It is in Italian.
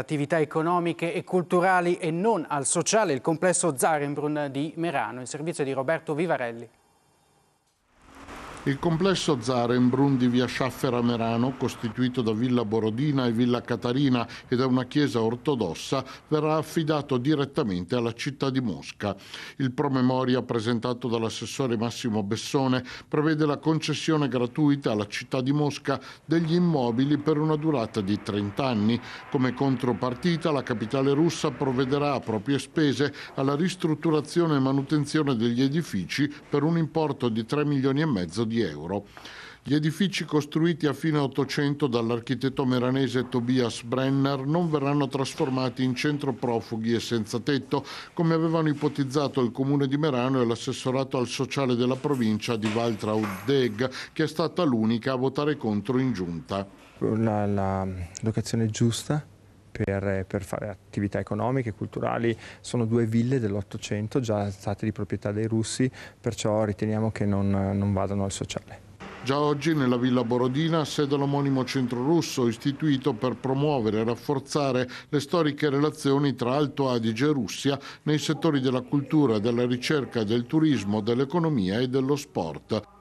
attività economiche e culturali e non al sociale, il complesso Zarenbrunn di Merano, in servizio di Roberto Vivarelli. Il complesso Zarenbrun di via Schaffera Merano, costituito da Villa Borodina e Villa Catarina e da una chiesa ortodossa, verrà affidato direttamente alla città di Mosca. Il promemoria presentato dall'assessore Massimo Bessone prevede la concessione gratuita alla città di Mosca degli immobili per una durata di 30 anni. Come contropartita la capitale russa provvederà a proprie spese alla ristrutturazione e manutenzione degli edifici per un importo di 3 milioni e mezzo di di euro. Gli edifici costruiti a fine Ottocento dall'architetto meranese Tobias Brenner non verranno trasformati in centro profughi e senza tetto, come avevano ipotizzato il comune di Merano e l'assessorato al sociale della provincia di valtraud che è stata l'unica a votare contro in giunta. La, la locazione giusta per, per, fare attività economiche, culturali, sono due ville dell'Ottocento già state di proprietà dei russi, perciò riteniamo che non, non vadano al sociale. Già oggi nella Villa Borodina sede l'omonimo centro russo istituito per promuovere e rafforzare le storiche relazioni tra Alto Adige e Russia nei settori della cultura, della ricerca, del turismo, dell'economia e dello sport.